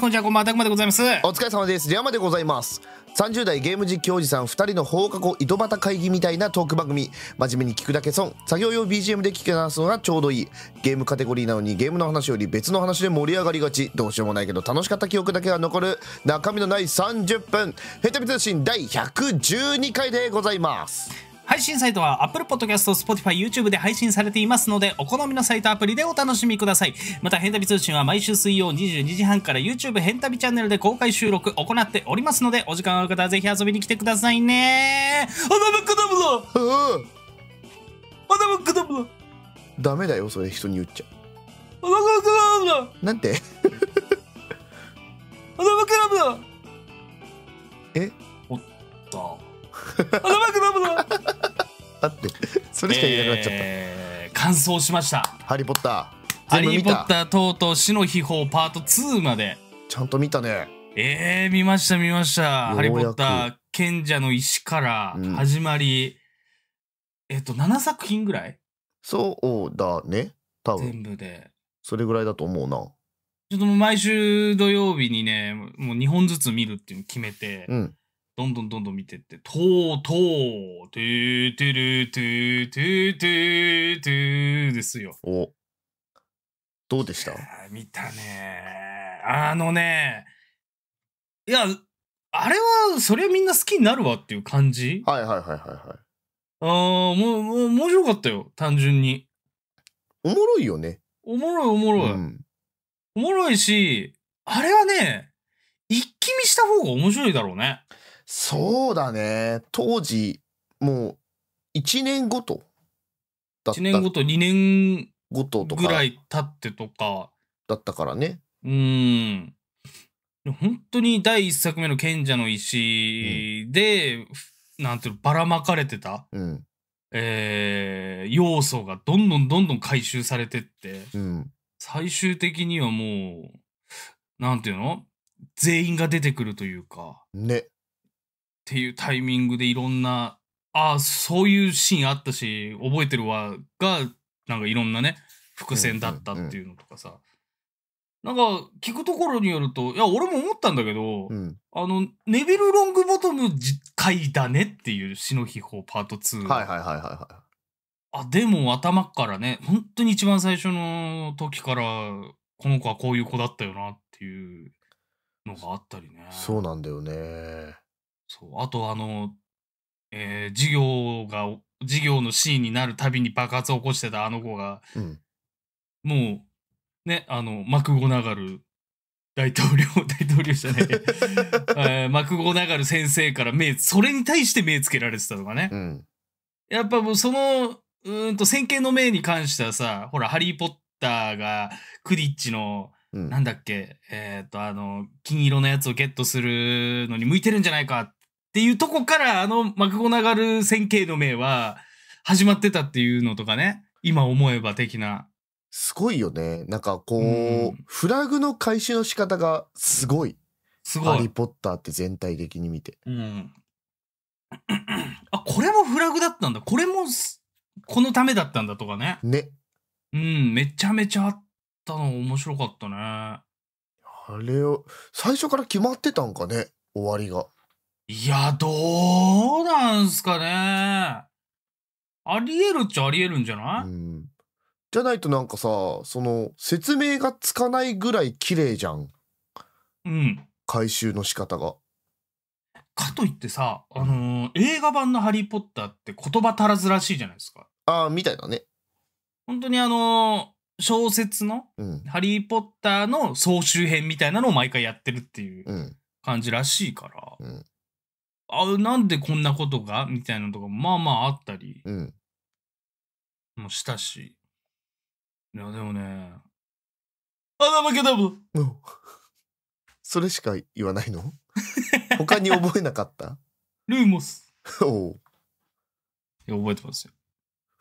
ますこんにちはこんばんはたくまでございますお疲れ様ですジャまでございます30代ゲーム実況おじさん2人の放課後井戸端会議みたいなトーク番組真面目に聞くだけ損作業用 BGM で聞き話すのがちょうどいいゲームカテゴリーなのにゲームの話より別の話で盛り上がりがちどうしようもないけど楽しかった記憶だけが残る中身のない30分ヘタビ通信第112回でございます配信サイトは Apple Podcast、Spotify、YouTube で配信されていますので、お好みのサイトアプリでお楽しみください。また、ヘンタビ通信は毎週水曜22時半から YouTube ヘンタビチャンネルで公開収録行っておりますので、お時間ある方はぜひ遊びに来てくださいねー。アダムクダブラアダムクダブだダメだよ、それ人に言っちゃ。アダムクダブラなんてアダムクダブラえおっと。アダムクダブラだって それしか言えなくなっちゃった、えー、完走しました「ハリー・ポッター」ハリー・ポッターとうとう死の秘宝パート2までちゃんと見たねえー、見ました見ました「ハリー・ポッター賢者の石」から始まり、うん、えっと7作品ぐらいそうだね多分全部でそれぐらいだと思うなちょっともう毎週土曜日にね、もう2本ずつ見るっていうの決めて、うん、どんどんどんどん見てって、とうとう、てーてるてーてーてーてーですよ。お。どうでした見たね。あのね、いや、あれは、そりゃみんな好きになるわっていう感じはいはいはいはいはい。ああ、もう、もう面白かったよ、単純に。おもろいよね。おもろいおもろい。うん、おもろいし、あれはね、一気見した方が面白いだろうね。そうだね。当時、もう、1年ごとだった。1年ごと、2年ごととか。ぐらい経ってとか。だったからね。うん。本当に第1作目の賢者の石で、うん、なんていうの、ばらまかれてた、うん、えー、要素がどんどんどんどん回収されてって、うん、最終的にはもう、なんていうの全員が出てくるというか。ね。っていうタイミングでいろんな、ああ、そういうシーンあったし、覚えてるわ、が、なんかいろんなね、伏線だったっていうのとかさ。なんか、聞くところによると、いや、俺も思ったんだけど、うん、あの、ネビル・ロングボトム回だねっていう、死の秘宝パート2。はいはいはいはい、はい。あ、でも頭からね、本当に一番最初の時から、この子はこういう子だったよなっていうのがあったりね。そうなんだよね。そう、あとあの、えー、授業が、授業のシーンになるたびに爆発を起こしてたあの子が、うん、もう、ね、あの、マクゴナガル大統領、大統領じゃない、えー、マクゴナガル先生から目、それに対して目つけられてたとかね。うん、やっぱもうその、うんと、先見の明に関してはさ、ほら、ハリー・ポッターが、クリッチの、うん、なんだっけ、えっ、ー、と、あの、金色のやつをゲットするのに向いてるんじゃないかっっていうとこから、あのマクゴナガル線形の名は始まってたっていうのとかね、今思えば的な。すごいよね。なんかこう、うん、フラグの回収の仕方がすごい。すごい。ハリー・ポッターって全体的に見て。うん。あ、これもフラグだったんだ。これも、このためだったんだとかね。ね。うん、めちゃめちゃあったの面白かったね。あれを、最初から決まってたんかね、終わりが。いや、どうなんすかね。ありえるっちゃありえるんじゃない、うん、じゃないとなんかさ、その説明がつかないぐらい綺麗じゃん。うん。回収の仕方が。かといってさ、あのー、映画版の「ハリー・ポッター」って言葉足らずらしいじゃないですか。ああみたいだね。本当にあのー、小説の「ハリー・ポッター」の総集編みたいなのを毎回やってるっていう感じらしいから、うん、あなんでこんなことがみたいなとかまあまああったりうもしたし、いやでもねあだけだぶ、うんそれしか言わないの他に覚えなかったルーモスおおいや覚えてますよ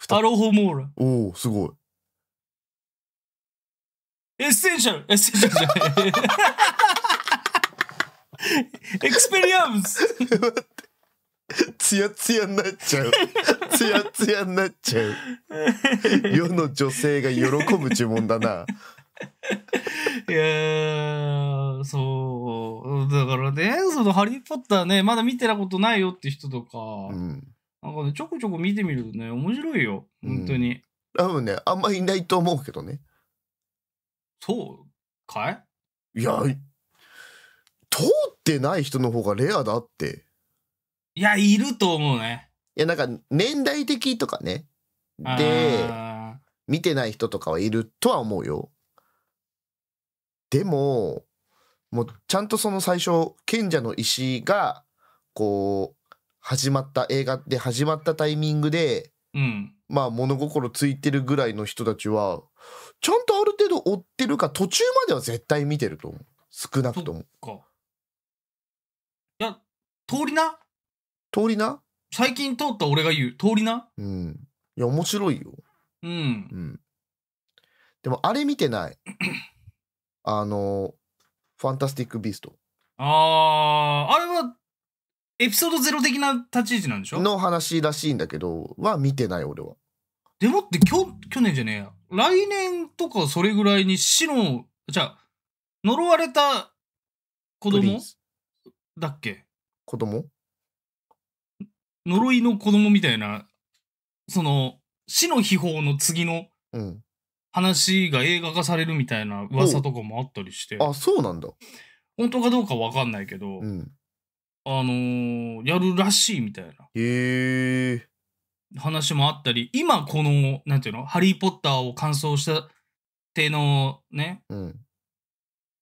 タロホモーラおおすごいエッセンシャルエッセンシャルじゃないエクスペリアンスツヤツヤになっちゃう。ツヤツヤになっちゃう。世の女性が喜ぶ呪文だな。いやー、そう。だからね、そのハリー・ポッターね、まだ見てたことないよって人とか、うん、なんかね、ちょこちょこ見てみるとね、面白いよ。本当に。多分、ね、あんまいないと思うけどね。そうかいいや、通ってない人の方がレアだって。いや、いると思うね。いや、なんか、年代的とかね。で、見てない人とかはいるとは思うよ。でも、もう、ちゃんとその最初、賢者の石が、こう、始まった、映画で始まったタイミングで、うん。まあ、物心ついてるぐらいの人たちは、ちゃんとある程度追ってるか、途中までは絶対見てると思う。少なくとも。か。通りな通りな最近通った俺が言う通りなうんいや面白いようん、うんでもあれ見てない あのファンタスティック・ビーストあああれはエピソードゼロ的な立ち位置なんでしょの話らしいんだけどは見てない俺はでもってきょ去年じゃねえや来年とかそれぐらいに死のじゃあ呪われた子供だっけ子供呪いの子供みたいな、その、死の秘宝の次の話が映画化されるみたいな噂とかもあったりして、あ、そうなんだ。本当かどうかわかんないけど、うん。あのーやるらしいみたいなへえ。話もあったり、今この、なんていうの、ハリー・ポッターを完走したてのね、うん。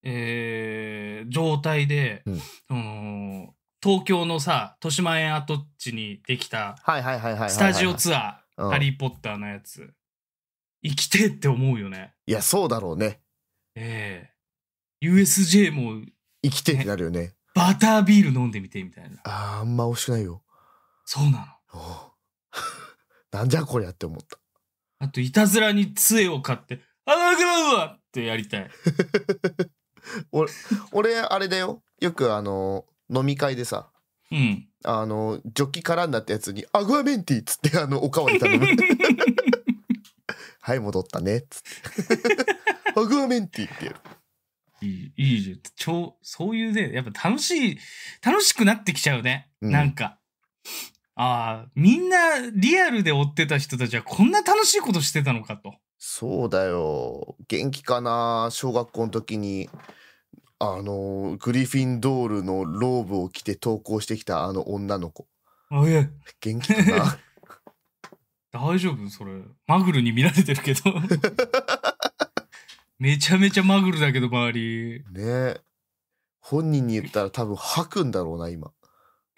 えー状態で、うんその東京のさ豊島園跡地にできたスタジオツアー「ハリー・ポッター」のやつ、うん、生きてって思うよねいやそうだろうねええー、USJ も、行生きてってなるよねバタービール飲んでみてみたいなああんま惜しくないよそうなの なんじゃこりゃって思ったあといたずらに杖を買って「ああ、グローブは!」ってやりたい 俺俺あれだよよくあのー飲み会でさ、うん、あのジョッキ絡んだってやつに「アグアメンティー」っつってあのおかわり頼む はい戻ったねっつってアグアメンティーってやるいいいいじゃん超そういうねやっぱ楽しい楽しくなってきちゃうね、うん、なんかああみんなリアルで追ってた人たちはこんな楽しいことしてたのかとそうだよ元気かな小学校の時にあのグリフィンドールのローブを着て投稿してきたあの女の子あえ元気かな 大丈夫それマグルに見られてるけど めちゃめちゃマグルだけど周りね本人に言ったら多分吐くんだろうな今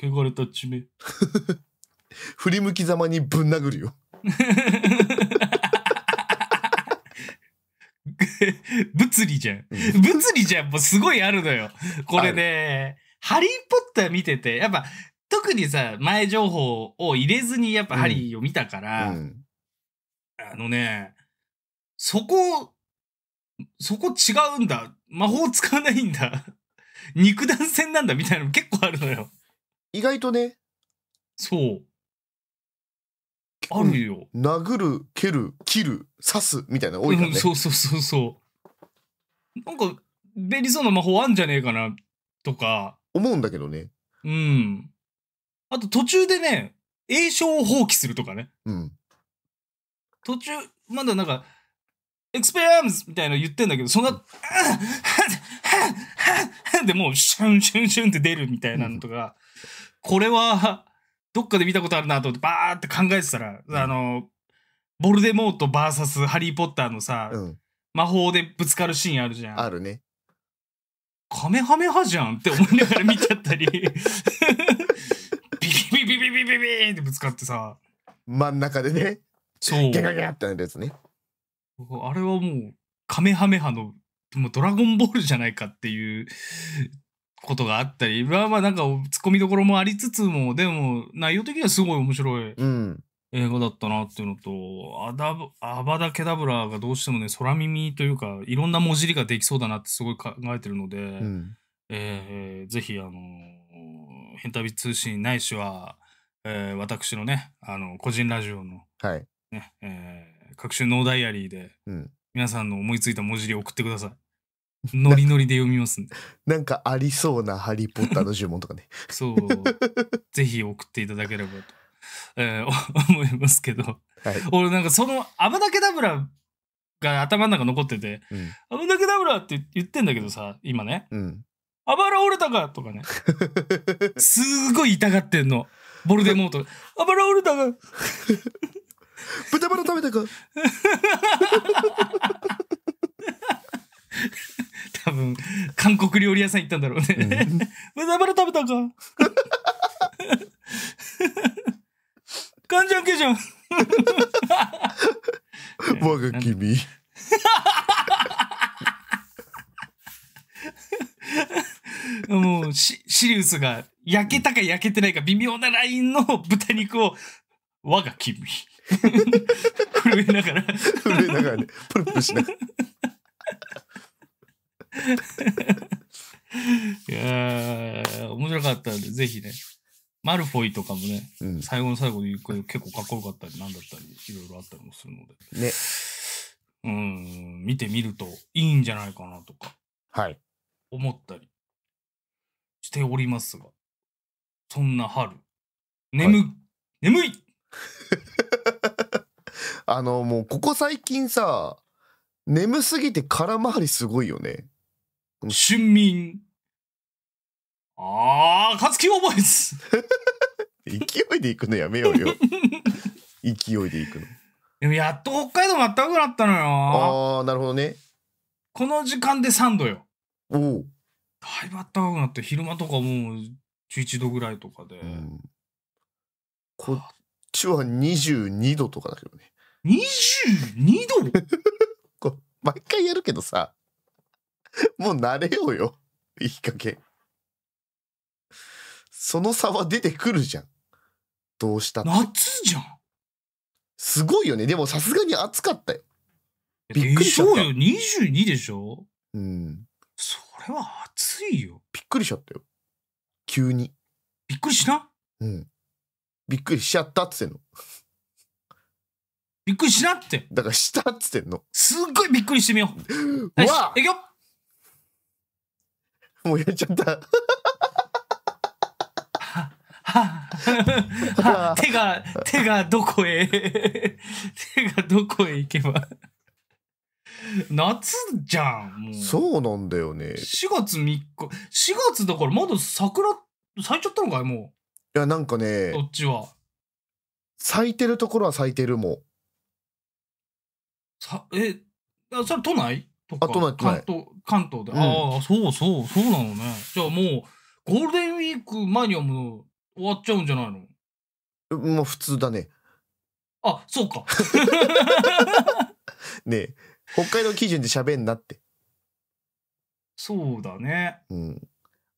汚れた地名 振り向きざまにぶん殴るよ 物理じゃん。物理じゃん。もうすごいあるのよ。これね、ハリー・ポッター見てて、やっぱ、特にさ、前情報を入れずに、やっぱハリーを見たから、うんうん、あのね、そこ、そこ違うんだ。魔法使わないんだ。肉弾戦なんだみたいなの結構あるのよ。意外とね。そう。あるよ、うん、殴る蹴る切る刺すみたいな多いからね、うん、そうそうそうそうなんか便利そうな魔法あんじゃねえかなとか思うんだけどねうんあと途中でね栄称を放棄するとかね、うん、途中まだなんかエクスペリアームズみたいなの言ってんだけど、そんな、うん、でもう、シュンシュンシュンって出るみたいなのとか、うん、これは、どっかで見たことあるなと思ってバーって考えてたら、うん、あのボルデモート VS ハリー・ポッターのさ、うん、魔法でぶつかるシーンあるじゃん。あるね。カメハメハじゃんって思いながら見ちゃったりビビビビビビビビってぶつかってさ。真ん中でね。そう。ギャギャってなるやつね。あれはもう、カメハメハの、もうドラゴンボールじゃないかっていうことがあったり、まあまあなんかツッコミどころもありつつも、でも内容的にはすごい面白い映画だったなっていうのと、うん、アダアバダ・ケダブラがどうしてもね、空耳というか、いろんな文字りができそうだなってすごい考えてるので、うん、えー、ぜひ、あの、変旅通信ないしは、えー、私のね、あの、個人ラジオの、はいねえー、各種ノーダイアリーで、うん、皆さんの思いついた文字り送ってください。ノリノリで読みますんで。なんかありそうなハリーポッターの呪文とかね。そう。ぜひ送っていただければと、えー、思いますけど。はい、俺なんかその、アバダケダブラが頭の中残ってて、うん、アバダケダブラって言ってんだけどさ、今ね。うん。アバラ折れたかとかね。すごい痛がってんの。ボルデモート。アバラ折れたか豚バラ食べたか多分、韓国料理屋さん行ったんだろうね。豚バラ食べたか。カンジャンケじゃん。我が君。もうシ、シリウスが焼けたか焼けてないか微妙なラインの豚肉を、我が君。震えながら。震えながらね、プルプルしながら。いやー、面白かったんで、ぜひね。マルフォイとかもね、うん、最後の最後で結構かっこよかったり、なんだったり、いろいろあったりもするので。ね。うん、見てみるといいんじゃないかなとか、はい。思ったりしておりますが、そんな春、眠、はい、眠い あの、もうここ最近さ、眠すぎて空回りすごいよね。春眠。ああ、勝木オーバイス。勢いで行くのやめようよ。勢いで行くの。でもやっと北海道暖かくなったのよ。ああ、なるほどね。この時間で3度よ。おお。だいぶ暖かくなって、昼間とかもう11度ぐらいとかで。うん、こっちは22度とかだけどね。22度毎回やるけどさ。もう慣れようよ。いい加減。その差は出てくるじゃん。どうした夏じゃん。すごいよね。でもさすがに暑かったよ。びっくりしちゃった。そうよ。22でしょうん。それは暑いよ。びっくりしちゃったよ。急に。びっくりしなうん。びっくりしちゃったっつってんの。びっくりしなって。だからしたっつってんの。すっごいびっくりしてみよう。わあいくよもう言っちゃった。手が、手がどこへ手がどこへ行けば夏じゃん、もう。そうなんだよね。4月3日、4月だからまだ桜咲いちゃったのかい、もう。いや、なんかね。こっちは。咲いてるところは咲いてるもん。さ、え、それ都内とか、関東、関東で。うん、ああ、そうそう、そうなのね。じゃあもう、ゴールデンウィーク前にはもう終わっちゃうんじゃないのもう普通だね。あ、そうか。ねえ、北海道基準で喋んなって。そうだね。うん。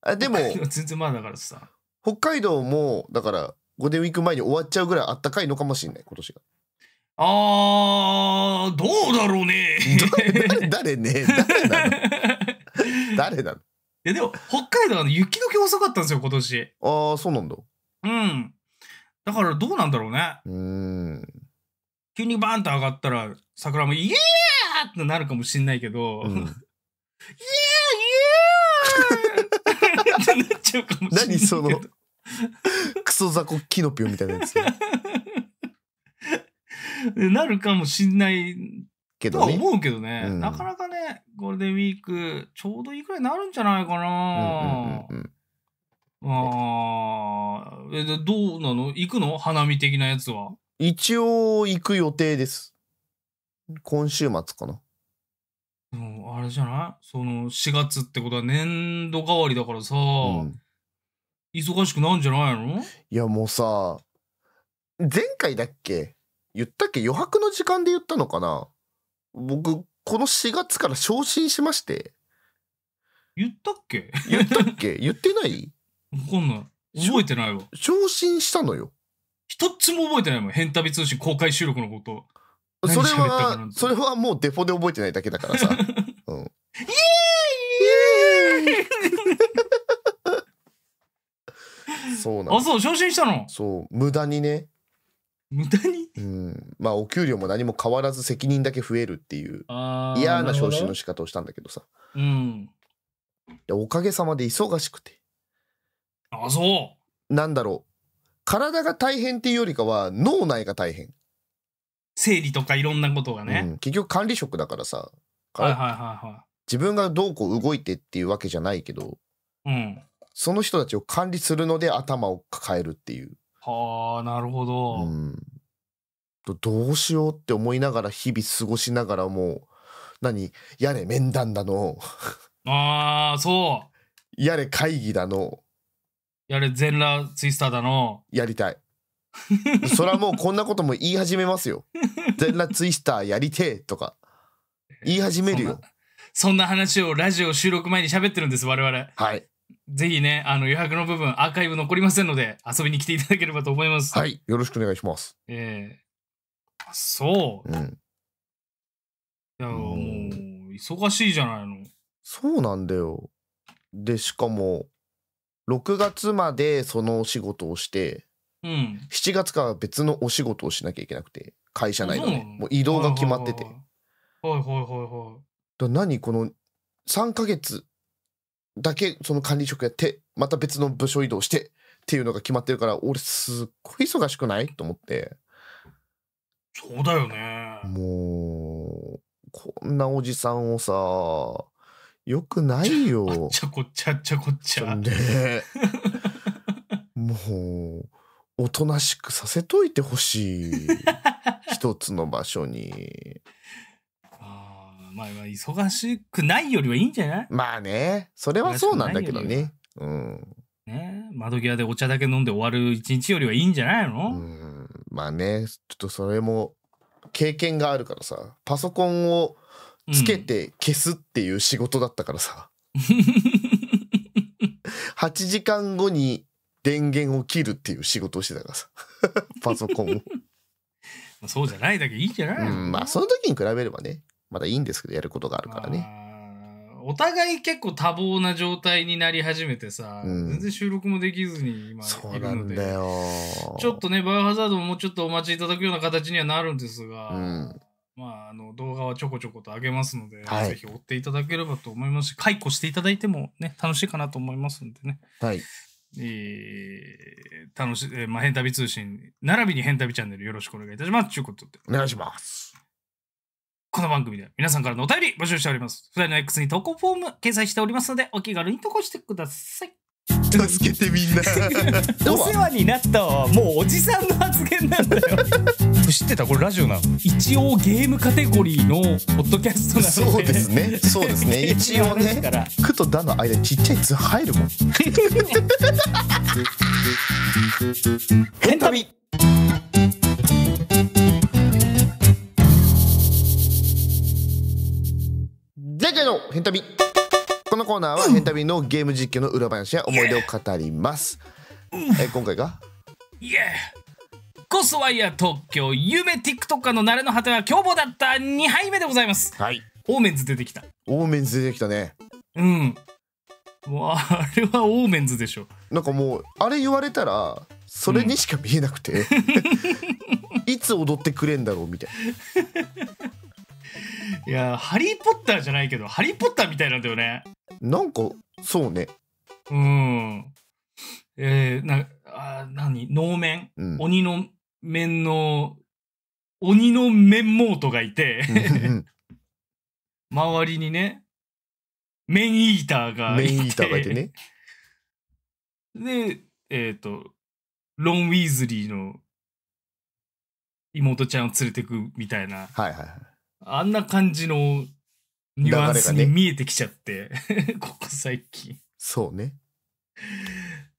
あでも、全然前だからさ。北海道も、だから、ゴールデンウィーク前に終わっちゃうぐらいあったかいのかもしれない、今年が。あー、どうだろうね。誰ね誰なの誰なのいやでも北海道は雪解け遅かったんですよ今年ああ、そうなんだ。うんだからどうなんだろうねうーん。急にバーンと上がったら桜も「イエー!」ってなるかもしんないけど「イエーイエー!」ってなっちゃうかもしんないけど何そのクソ雑魚キノピオみたいなやつ。なるかもしんないけど、ね、思うけどね、うん、なかなかね、ゴールデンウィーク、ちょうどいいくらいになるんじゃないかな。うんああ、え、どうなの行くの花見的なやつは。一応行く予定です。今週末かな。うん、あれじゃないその4月ってことは年度変わりだからさ、うん、忙しくなんじゃないのいやもうさ、前回だっけ言ったっけ余白の時間で言ったのかな僕、この4月から昇進しまして。言ったっけ言ったっけ 言ってないわかんない。覚えてないわ。昇進したのよ。一つも覚えてないもん。変旅通信公開収録のこと。それは、それはもうデフォで覚えてないだけだからさ。うん、イエーイイエーイ そうなの。あ、そう、昇進したのそう、無駄にね。無駄にうんまあお給料も何も変わらず責任だけ増えるっていう嫌な昇進の仕方をしたんだけどさうんでおかげさまで忙しくてあそうなんだろう体が大変っていうよりかは脳内が大変生理とかいろんなことがね、うん、結局管理職だからさはいはいはいはい自分がどうこう動いてっていうわけじゃないけど、うん、その人たちを管理するので頭を抱えるっていうはあなるほど、うん、どうしようって思いながら日々過ごしながらもう何やれ面談だのああそうやれ会議だのやれ全裸ツイスターだのやりたいそれはもうこんなことも言い始めますよ 全裸ツイスターやりてえとか言い始めるよそんな話をラジオ収録前に喋ってるんです我々はいぜひね、あの予約の部分、アーカイブ残りませんので、遊びに来ていただければと思います。はい、よろしくお願いします。ええー、そう。うん。いや、もう、忙しいじゃないの。そうなんだよ。で、しかも、6月までそのお仕事をして、うん、7月から別のお仕事をしなきゃいけなくて、会社内のね、もう移動が決まってて。はいはいはいはい。だ何この3ヶ月だけその管理職やってまた別の部署移動してっていうのが決まってるから俺すっごい忙しくないと思ってそうだよねもうこんなおじさんをさよくないよあっちゃこっちゃあっちゃこっちゃで もうおとなしくさせといてほしい一つの場所にまあ忙しくないよりはいいんじゃないまあね、それはそうなんだけどね。うん。ね、窓際でお茶だけ飲んで終わる一日よりはいいんじゃないのうんまあねちょっとそれも経験があるからさパソコンをつけて消すっていう仕事だったからさ、うん、8時間後に電源を切るっていう仕事をしてたからさ パソコンをそうじゃないだけいいんじゃない、うん、まあその時に比べればねまだいいんですけど、やることがあるからね。お互い結構多忙な状態になり始めてさ、うん、全然収録もできずに今いるのでちょっとねバイオハザードももうちょっとお待ちいただくような形にはなるんですが、うん、まああの動画はちょこちょこと上げますので、はい、ぜひ追っていただければと思いますし解雇していただいてもね楽しいかなと思いますんでね。はいえー、楽し、えー、まあ、変旅通信、並びに変旅チャンネルよろしくお願いいたします。ということで。お願いします。この番組では皆さんからのお便り募集しております。二人の X に投稿フォーム掲載しておりますので、お気軽に投稿してください。助けてみんな お世話になったはもうおじさんの発言なんだよ 知ってたこれラジオなの一応ゲームカテゴリーのポッドキャストなのでそうですねそうですね 一応ね「く」と「だ」の間ちっちゃい「図入るもん「変旅」大会のヘンタビこのコーナーは変旅のゲーム実況の裏話や思い出を語ります、え今回がイエーコスワイヤー東京夢 t i k t o k e の慣れの果ては凶暴だった2杯目でございますはいオーメンズ出てきたオーメンズ出てきたねうんもうあれはオーメンズでしょなんかもうあれ言われたらそれにしか見えなくて、うん、いつ踊ってくれんだろうみたいないやハリー・ポッターじゃないけどハリー・ポッターみたいなんだよねなんかそうねうんえー、なあ何能面、うん、鬼の面の鬼の面モートがいて 周りにね面イーターがいて面イーターがいてねでえっ、ー、とロン・ウィーズリーの妹ちゃんを連れてくみたいな。はいはいはい。あんな感じのニュアンスに見えてきちゃって、ね、ここ最近。そうね。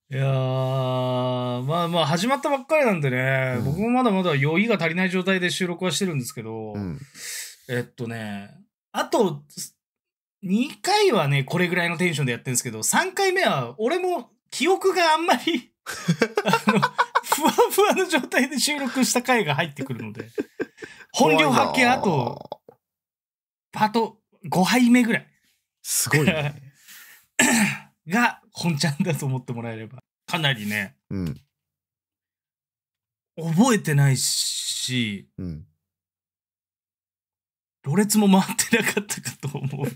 いやまあまあ始まったばっかりなんでね、うん、僕もまだまだ酔いが足りない状態で収録はしてるんですけど、うん、えっとね、あと、2回はね、これぐらいのテンションでやってるんですけど、3回目は、俺も記憶があんまり あの、ふわふわの状態で収録した回が入ってくるので、本領発見あと、パート5杯目ぐらい。すごい、ね。が本ちゃんだと思ってもらえれば、かなりね、うん、覚えてないし、うん、ろれつも回ってなかったかと思う。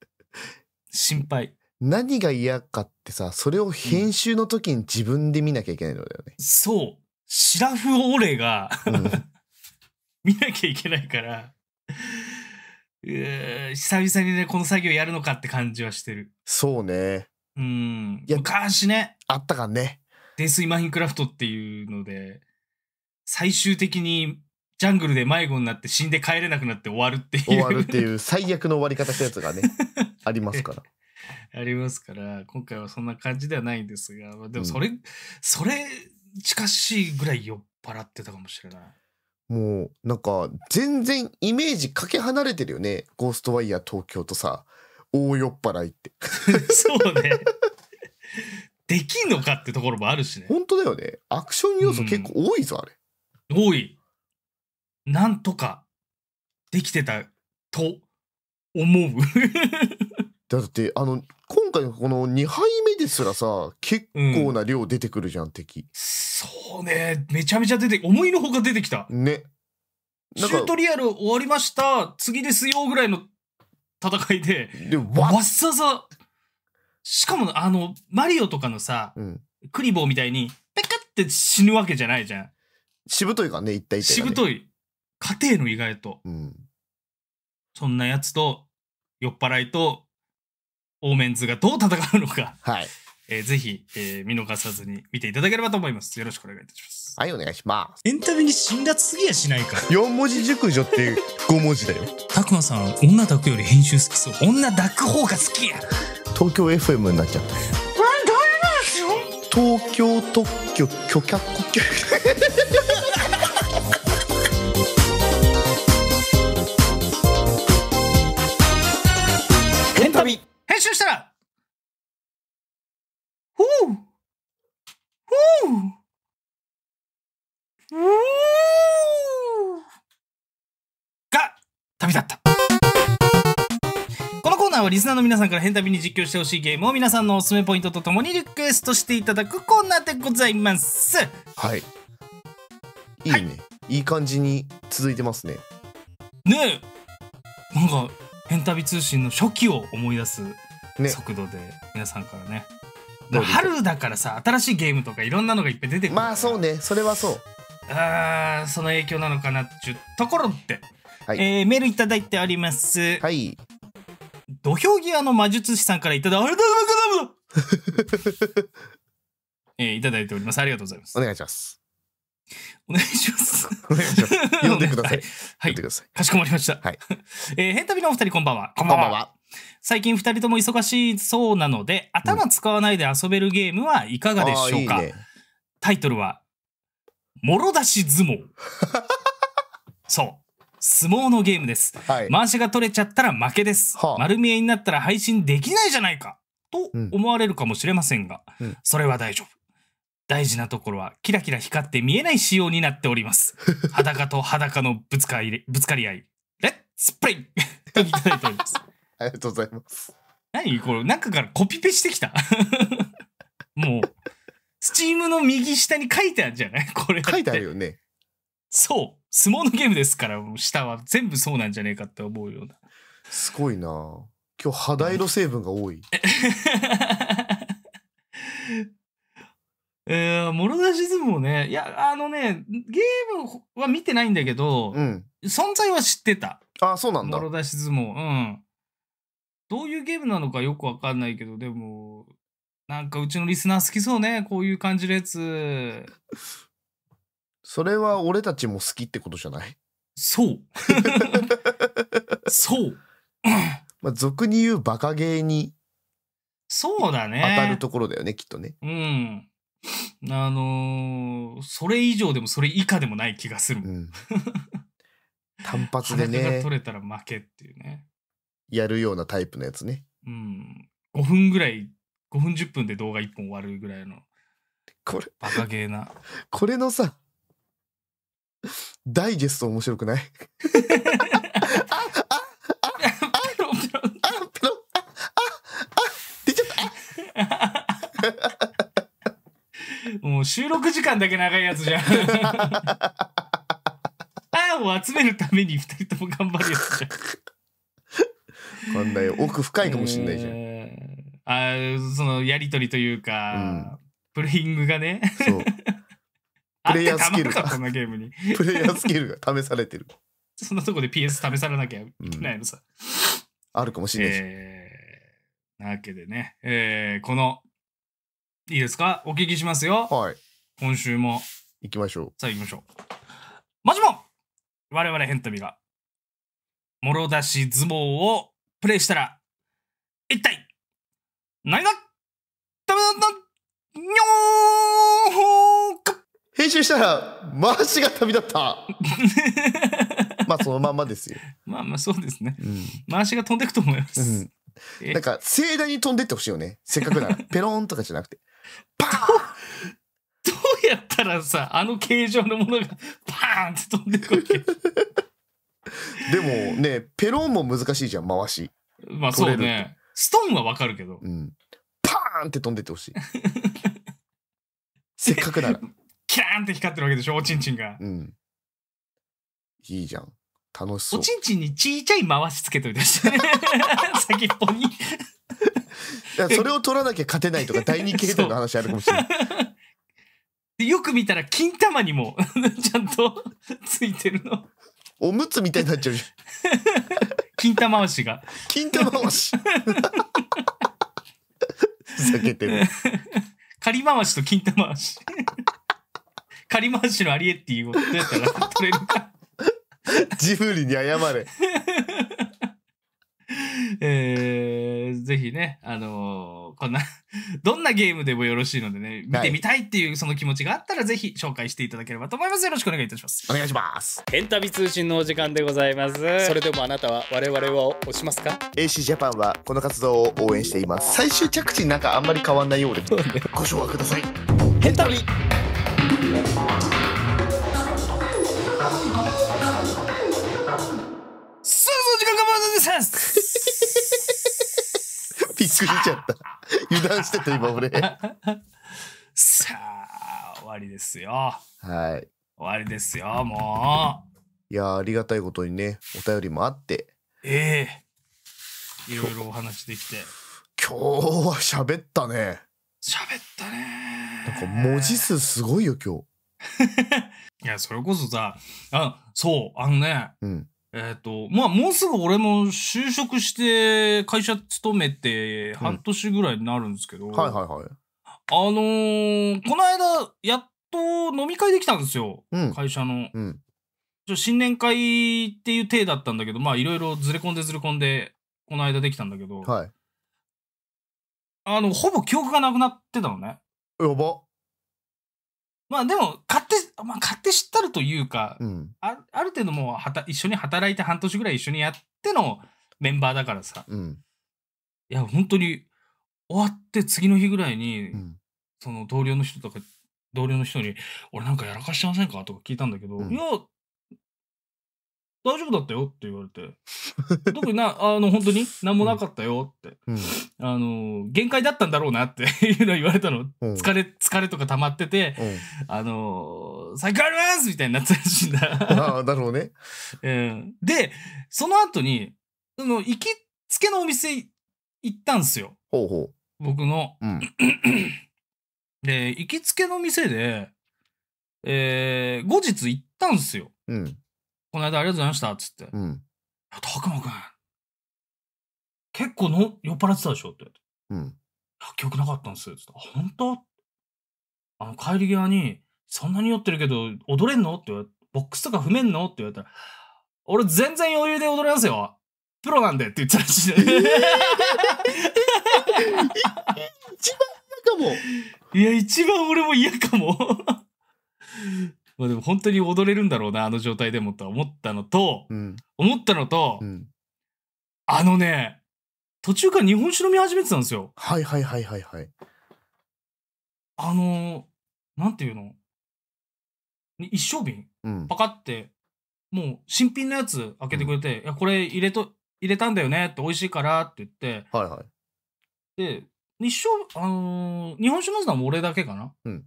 心配。何が嫌かってさ、それを編集の時に自分で見なきゃいけないのだよね。うん、そう。シラフオレが 見なきゃいけないから久々にね、この作業やるのかって感じはしてる。そうね。うん。いや、昔ね。あったかね。電水マインクラフトっていうので、最終的にジャングルで迷子になって死んで帰れなくなって終わるっていう。終わるっていう最悪の終わり方したやつがね、ありますから。ありますから、今回はそんな感じではないんですが、までもそれ、うん、それ近しいぐらい酔っ払ってたかもしれない。もうなんか全然イメージかけ離れてるよねゴーストワイヤー東京とさ大酔っ払いって そうねできんのかってところもあるしね本当だよねアクション要素結構多いぞ、うん、あれ多いなんとかできてたと思うだってあの今回のこの2杯目ですらさ結構な量出てくるじゃん、うん、敵そうねめちゃめちゃ出て思いのほか出てきたねチュートリアル終わりました次ですよぐらいの戦いででわっさざしかもあのマリオとかのさ、うん、クリボーみたいにペカって死ぬわけじゃないじゃんしぶといかね一体一体、ね、しぶとい家庭の意外と、うん、そんなやつと酔っ払いとオーメンズがどう戦うのか、はいえー、ぜひ、えー、見逃さずに見ていただければと思います。よろしくお願いいたします。はい、お願いします。エンタメに辛辣すぎやしないか。4文字熟女って5文字だよ。たくまさん、女抱くより編集好きそう。女抱く方が好きや。東京 FM になっちゃった。東京特許許可国。回収したら、ふぅふぅふぅが、旅だった。このコーナーはリスナーの皆さんから変旅に実況してほしいゲームを皆さんのおすすめポイントとともにリクエストしていただくコーナーでございます。はい。いいね。はい、いい感じに続いてますね。ねえ。なんか、変旅通信の初期を思い出すね速度で皆さんからねだ春だからさ新しいゲームとかいろんなのがいっぱい出てくるまあそうねそれはそうああ、その影響なのかなっちゅうところって、はい、えー、メールいただいておりますはい土俵際の魔術師さんからいただあれだだだだえー、いただいておりますありがとうございますお願いしますお願いします。お願いします。読んでください。はい。はい、かしこまりました。はい。えー、ヘンタビのお二人、こんばんは。こんばんは。最近2人とも忙しそうなので、頭使わないで遊べるゲームはいかがでしょうか、うんいいね、タイトルは、もろ出し相撲。そう。相撲のゲームです、はい、回しが取れちゃったら負けです、はあ、丸見えになったら配信できないじゃないかと思われるかもしれませんが、うん、それは大丈夫大事なところはキラキラ光って見えない仕様になっております 裸と裸のぶつかりぶつかり合いレッツプレイ といただいておりますありがとうございます。何これ、中からコピペしてきた もう、スチームの右下に書いてあるじゃない これ。書いてあるよね。そう。相撲のゲームですから、下は全部そうなんじゃねえかって思うような。すごいな今日肌色成分が多い。えー、モロダシズムもね、いや、あのね、ゲームは見てないんだけど、うん、存在は知ってた。あ、そうなんだ。モロダシズムうん。どういうゲームなのかよくわかんないけど、でも、なんかうちのリスナー好きそうね、こういう感じのやつ。それは俺たちも好きってことじゃないそう。そう。まあ、俗に言うバカゲーに。そうだね。当たるところだよね、きっとね。うん。あのー、それ以上でもそれ以下でもない気がする。うん、単発でね。が取れたら負けっていうね。やるようなタイプのやつね。うん。5分ぐらい、5分10分で動画1本終わるぐらいの。これ。バカゲーな。これのさ、ダイジェスト面白くないあ、あ、あ、あ、ロロ。あ、ペロ。あ、あ、出ちゃった。もう収録時間だけ長いやつじゃん。あを集めるために2人とも頑張るやつじゃん。かんない奥深いかもしんないじゃん。えー、あそのやり取りというか、うん、プレイングがね。そう。プレイヤースキルが。なゲームに。プレイヤースキルが試されてる。そんなとこで PS 試されなきゃいけないのさ。うん、あるかもしれないし。えー、なわけでね、えー、この、いいですかお聞きしますよ。はい。今週も。行きましょう。さあ行きましょう。もしも我々ヘンタビが、もろ出し相撲をプレイしたら、一体、何が、ダメだんた、にょー編集したら、回しが旅立った。まあ、そのまんまですよ。まあまあ、そうですね。うん、回しが飛んでいくと思います。うんなんか盛大に飛んでってほしいよね。せっかくなら。ペロンとかじゃなくて。パーンどうやったらさ、あの形状のものがパーンって飛んでくるわけ でもねペロンも難しいじゃん回しまあそうねストーンはわかるけど、うん、パーンって飛んでってほしい せっかくならキャーンって光ってるわけでしょおちんちんが、うん、いいじゃん楽しそうおちんちんにちいちゃい回しつけといてほしい 先っぽにそれを取らなきゃ勝てないとか第二系統の話あるかもしれないでよく見たら金玉にもちゃんとついてるのおむつみたいになっちゃうじゃん 金玉しが金玉牛ふざけてる仮回しと金玉牛仮回しのアリエッティをどうやったら取れるかジブリに謝れ えー、ぜひね、あのー、こんな どんなゲームでもよろしいのでね、見てみたいっていうその気持ちがあったら、ぜひ紹介していただければと思います。よろしくお願いいたします。お願いします。エンタビ通信のお時間でございます。それでもあなたは我々は押しますか ?AC ジャパンはこの活動を応援しています。最終着地なんかあんまり変わんないようで。ご紹介ください。エンタビさあ、お時間がまだですすぎちゃった。油断してた、今俺。さあ、終わりですよ。はい。終わりですよ、もう。いや、ありがたいことにね、お便りもあって。ええー、いろいろお話できて。今日は喋ったね。喋ったね。なんか文字数すごいよ、今日。いや、それこそさ、あ、そう、あのね、うん、えっ、ー、と、まあ、もうすぐ俺も就職して会社勤めて半年ぐらいになるんですけど、うん、はいはいはい。あのー、この間、やっと飲み会できたんですよ。うん、会社の。うん、新年会っていう体だったんだけど、まあ、いろいろずれ込んでずれ込んで、この間できたんだけど、はい。あの、ほぼ記憶がなくなってたのね。やば。まあでも、買って、まあ買って知ったるというか、うんあある程度もうはた一緒に働いて半年ぐらい一緒にやってのメンバーだからさ、うんいや、本当に終わって次の日ぐらいに、うんその同僚の人とか、同僚の人に、俺なんかやらかしてませんかとか聞いたんだけど、うんいや、大丈夫だったよって言われて特になあの本当に何もなかったよって、うん、あの限界だったんだろうなって いうの言われたの、うん、疲れ疲れとか溜まってて、うん、あの最高ありますみたいになったらしいんだあだろうね、え ー、でその後にその行きつけのお店行ったんすよほうほう僕の、で行きつけの店で、えー、後日行ったんすよ、うんこの間ありがとうございましたつって。うん。たくまくん、結構の酔っ払ってたでしょって。うん。記憶なかったんですよ。本当あの、帰り際に、そんなに酔ってるけど、踊れんのって言われボックスとか踏めんのって言われたら、俺全然余裕で踊れますよ。プロなんでって言ってたらしい。一番嫌かも。いや、一番俺も嫌かも。まあ、でも本当に踊れるんだろうなあの状態でもと思ったのと、うん、思ったのと、うん、あのね途中から日本酒飲み始めてたんですよ。はいはいはいはいはい。あのー、なんていうの一升瓶、うん、パカってもう新品のやつ開けてくれて「いやこれ入れと入れたんだよね」って「美味しいから」って言って、はいはい、で一升、あのー、日本酒飲んだのも俺だけかな、うん、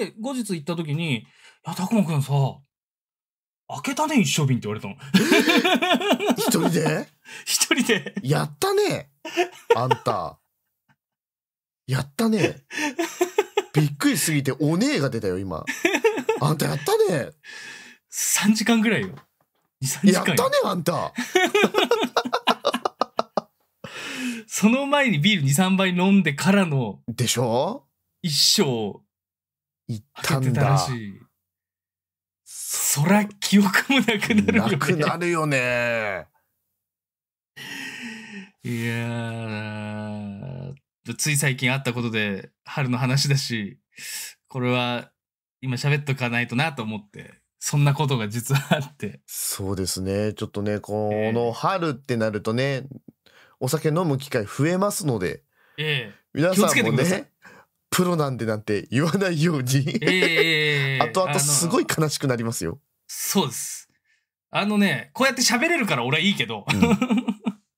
で、後日行った時に、いや、たくまくんさ、開けたね、一生瓶って言われたの。一人で 一人で。やったね。あんた。やったね。びっくりすぎて、おねえが出たよ、今。あんたやったね。3時間ぐらいよ。2、3時間。やったね、あんた。その前にビール2、3杯飲んでからの。でしょ一生行ったんだ。そりゃ記憶もなくなるよね。なくなるよね。いやつい最近あったことで、春の話だし、これは今喋っとかないとなと思って、そんなことが実はあって。そうですね。ちょっとね、この春ってなるとね、えー、お酒飲む機会増えますので、ええー、皆さんもね、プロなんでなんて言わないようにえー、後 々すごい悲しくなりますよ。そうです。あのね、こうやって喋れるから俺はいいけど、うん、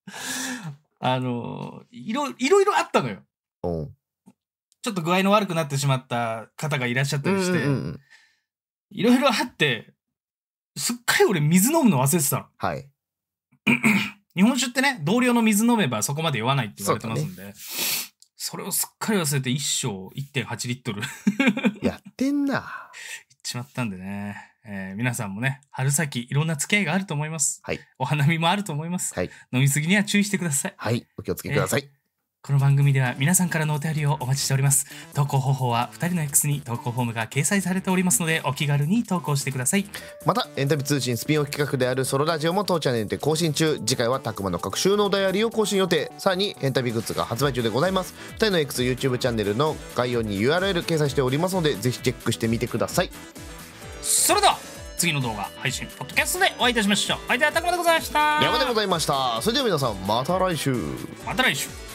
あの、いろ、いろいろあったのよ。ちょっと具合の悪くなってしまった方がいらっしゃったりして、うんうんいろいろあって、すっかり俺水飲むの忘れてたの。はい。日本酒ってね、同僚の水飲めばそこまで酔わないって言われてますんで。それをすっかり忘れて1升1.8リットル やってんな。いっちまったんでね。えー皆さんもね、春先いろんな付き合いがあると思います。はい。お花見もあると思います。はい。飲みすぎには注意してください。はい。お気をつけください。この番組では皆さんからのお便りをお待ちしております。投稿方法は2人の X に投稿フォームが掲載されておりますので、お気軽に投稿してください。また、エンタメ通信スピンオフ企画であるソロラジオも当チャンネルで更新中。次回はたくまの各週のお便りを更新予定。さらに、エンタメグッズが発売中でございます。2人の X YouTube チャンネルの概要に URL 掲載しておりますので、ぜひチェックしてみてください。それでは次の動画配信ポッドキャストでお会いいたしましょう相手はたくまでございました山でございましたそれでは皆さんまた来週また来週